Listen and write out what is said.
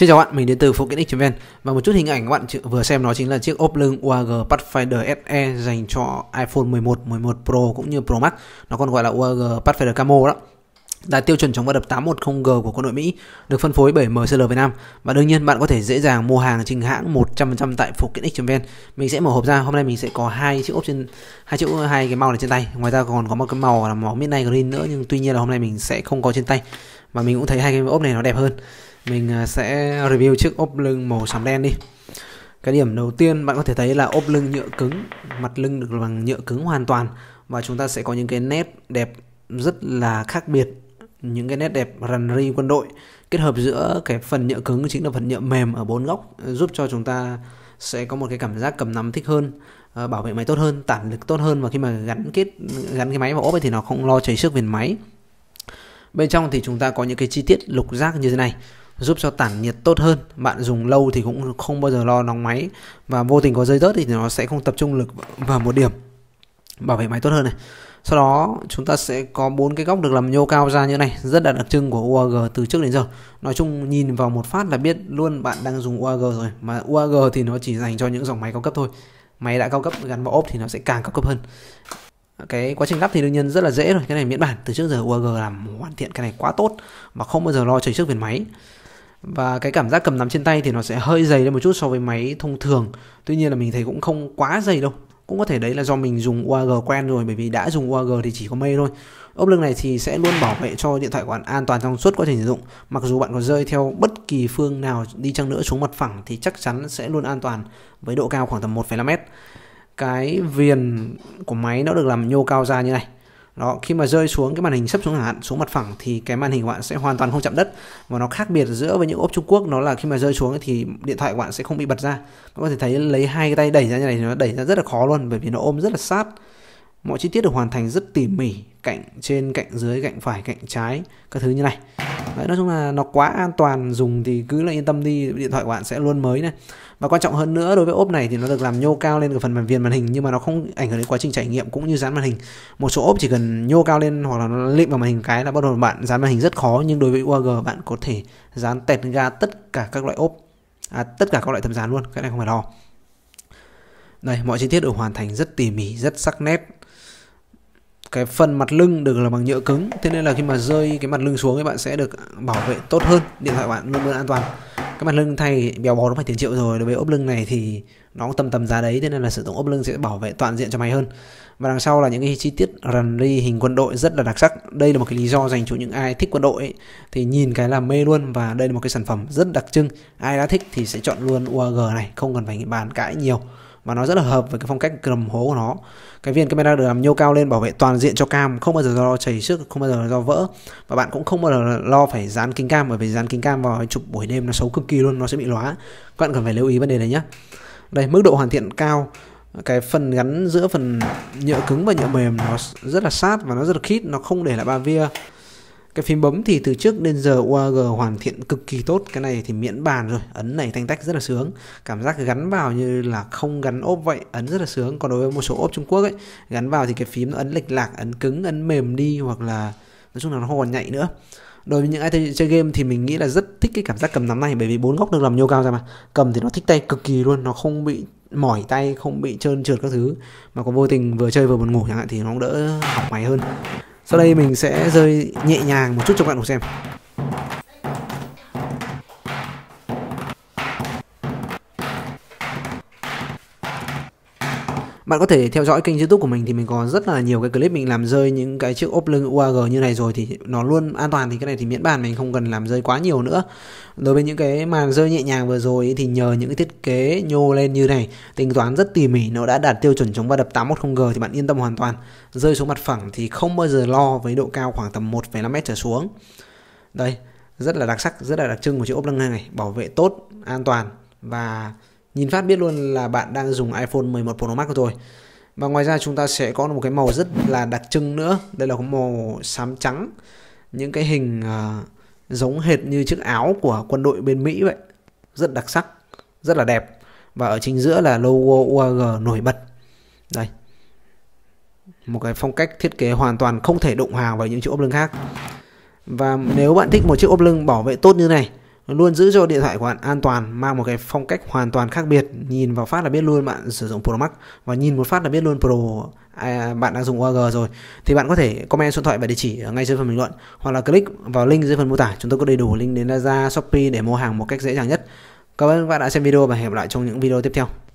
Xin chào bạn, mình đến từ Phụ Kiện x vn và một chút hình ảnh các bạn vừa xem đó chính là chiếc ốp lưng UAG Pathfinder SE dành cho iPhone 11, 11 Pro cũng như Pro Max. Nó còn gọi là UAG Pathfinder Camo đó đạt tiêu chuẩn chống va đập 810G của quân đội Mỹ, được phân phối bởi MCL Việt Nam. Và đương nhiên bạn có thể dễ dàng mua hàng trình hãng 100% tại Phụ kiện x vn Mình sẽ mở hộp ra, hôm nay mình sẽ có hai chiếc ốp trên hai chiếc hai cái màu này trên tay. Ngoài ra còn có một cái màu là màu midnight green nữa nhưng tuy nhiên là hôm nay mình sẽ không có trên tay. Và mình cũng thấy hai cái ốp này nó đẹp hơn mình à, sẽ review chiếc ốp lưng màu xám đen đi cái điểm đầu tiên bạn có thể thấy là ốp lưng nhựa cứng mặt lưng được bằng nhựa cứng hoàn toàn và chúng ta sẽ có những cái nét đẹp rất là khác biệt những cái nét đẹp rằn ri quân đội kết hợp giữa cái phần nhựa cứng chính là phần nhựa mềm ở bốn góc ờ, giúp cho chúng ta sẽ có một cái cảm giác cầm nắm thích hơn ờ, bảo vệ máy tốt hơn tản lực tốt hơn và khi mà gắn kết gắn cái máy vào ốp thì nó không lo chảy xước viền máy bên trong thì chúng ta có những cái chi tiết lục giác như thế này giúp cho tản nhiệt tốt hơn bạn dùng lâu thì cũng không bao giờ lo nóng máy và vô tình có rơi rớt thì nó sẽ không tập trung lực vào một điểm bảo vệ máy tốt hơn này sau đó chúng ta sẽ có bốn cái góc được làm nhô cao ra như này rất là đặc trưng của UAG từ trước đến giờ nói chung nhìn vào một phát là biết luôn bạn đang dùng UAG rồi mà UAG thì nó chỉ dành cho những dòng máy cao cấp thôi máy đã cao cấp gắn vào ốp thì nó sẽ càng cao cấp hơn cái quá trình lắp thì đương nhiên rất là dễ rồi cái này miễn bản từ trước giờ UAG làm hoàn thiện cái này quá tốt mà không bao giờ lo chảy trước viền máy và cái cảm giác cầm nắm trên tay thì nó sẽ hơi dày lên một chút so với máy thông thường tuy nhiên là mình thấy cũng không quá dày đâu cũng có thể đấy là do mình dùng UAG quen rồi bởi vì đã dùng UAG thì chỉ có mây thôi ốp lưng này thì sẽ luôn bảo vệ cho điện thoại của bạn an toàn trong suốt quá trình sử dụng mặc dù bạn có rơi theo bất kỳ phương nào đi chăng nữa xuống mặt phẳng thì chắc chắn sẽ luôn an toàn với độ cao khoảng tầm 1,5 mét cái viền của máy nó được làm nhô cao ra như này đó khi mà rơi xuống cái màn hình sấp xuống hạn xuống mặt phẳng thì cái màn hình của bạn sẽ hoàn toàn không chạm đất và nó khác biệt giữa với những ốp Trung Quốc nó là khi mà rơi xuống thì điện thoại của bạn sẽ không bị bật ra bạn có thể thấy lấy hai cái tay đẩy ra như này thì nó đẩy ra rất là khó luôn bởi vì nó ôm rất là sát Mọi chi tiết được hoàn thành rất tỉ mỉ, cạnh trên, cạnh dưới, cạnh phải, cạnh trái, các thứ như này. Đấy, nói chung là nó quá an toàn, dùng thì cứ là yên tâm đi, điện thoại của bạn sẽ luôn mới này. Và quan trọng hơn nữa đối với ốp này thì nó được làm nhô cao lên cái phần màn viền màn hình nhưng mà nó không ảnh hưởng đến quá trình trải nghiệm cũng như dán màn hình. Một số ốp chỉ cần nhô cao lên hoặc là nó lịm vào màn hình cái là bắt đầu bạn dán màn hình rất khó nhưng đối với UAG bạn có thể dán tẹt ga tất cả các loại ốp à, tất cả các loại thấm dán luôn, cái này không phải lo. Đây, mọi chi tiết được hoàn thành rất tỉ mỉ, rất sắc nét, cái phần mặt lưng được là bằng nhựa cứng thế nên là khi mà rơi cái mặt lưng xuống thì bạn sẽ được bảo vệ tốt hơn điện thoại bạn luôn luôn an toàn cái mặt lưng thay bèo bò nó phải tiền triệu rồi đối với ốp lưng này thì nó cũng tầm tầm giá đấy thế nên là sử dụng ốp lưng sẽ bảo vệ toàn diện cho máy hơn và đằng sau là những cái chi tiết rằn ri hình quân đội rất là đặc sắc đây là một cái lý do dành cho những ai thích quân đội ấy, thì nhìn cái là mê luôn và đây là một cái sản phẩm rất đặc trưng ai đã thích thì sẽ chọn luôn UAG này không cần phải bàn cãi nhiều và nó rất là hợp với cái phong cách cầm hố của nó cái viên camera được làm nhô cao lên bảo vệ toàn diện cho cam không bao giờ lo chảy xước không bao giờ lo vỡ và bạn cũng không bao giờ lo phải dán kính cam bởi vì dán kính cam vào chụp buổi đêm nó xấu cực kỳ luôn nó sẽ bị lóa các bạn cần phải lưu ý vấn đề này nhé đây mức độ hoàn thiện cao cái phần gắn giữa phần nhựa cứng và nhựa mềm nó rất là sát và nó rất là khít nó không để lại ba via cái phím bấm thì từ trước đến giờ UAG hoàn thiện cực kỳ tốt cái này thì miễn bàn rồi ấn này thanh tách rất là sướng cảm giác gắn vào như là không gắn ốp vậy ấn rất là sướng còn đối với một số ốp Trung Quốc ấy gắn vào thì cái phím nó ấn lệch lạc ấn cứng ấn mềm đi hoặc là nói chung là nó không còn nhạy nữa đối với những ai chơi game thì mình nghĩ là rất thích cái cảm giác cầm nắm này bởi vì bốn góc được làm nhô cao ra mà cầm thì nó thích tay cực kỳ luôn nó không bị mỏi tay không bị trơn trượt các thứ mà có vô tình vừa chơi vừa buồn ngủ chẳng hạn thì nó cũng đỡ hỏng máy hơn sau đây mình sẽ rơi nhẹ nhàng một chút cho các bạn cùng xem Bạn có thể theo dõi kênh youtube của mình thì mình có rất là nhiều cái clip mình làm rơi những cái chiếc ốp lưng UAG như này rồi thì nó luôn an toàn thì cái này thì miễn bàn mình không cần làm rơi quá nhiều nữa. Đối với những cái màn rơi nhẹ nhàng vừa rồi thì nhờ những cái thiết kế nhô lên như này tính toán rất tỉ mỉ nó đã đạt tiêu chuẩn chống va đập 810G thì bạn yên tâm hoàn toàn. Rơi xuống mặt phẳng thì không bao giờ lo với độ cao khoảng tầm 1,5m trở xuống. Đây, rất là đặc sắc, rất là đặc trưng của chiếc ốp lưng này, bảo vệ tốt, an toàn và Nhìn phát biết luôn là bạn đang dùng iPhone 11 Pro Max của tôi Và ngoài ra chúng ta sẽ có một cái màu rất là đặc trưng nữa Đây là màu xám trắng Những cái hình uh, giống hệt như chiếc áo của quân đội bên Mỹ vậy Rất đặc sắc, rất là đẹp Và ở chính giữa là logo UAG nổi bật Đây Một cái phong cách thiết kế hoàn toàn không thể đụng hàng vào những chiếc ốp lưng khác Và nếu bạn thích một chiếc ốp lưng bảo vệ tốt như này luôn giữ cho điện thoại của bạn an toàn mang một cái phong cách hoàn toàn khác biệt nhìn vào phát là biết luôn bạn sử dụng Pro Max và nhìn một phát là biết luôn Pro à, bạn đang dùng OG rồi thì bạn có thể comment số điện thoại và địa chỉ ở ngay dưới phần bình luận hoặc là click vào link dưới phần mô tả chúng tôi có đầy đủ link đến Lazada, Shopee để mua hàng một cách dễ dàng nhất. Cảm ơn các bạn đã xem video và hẹn gặp lại trong những video tiếp theo.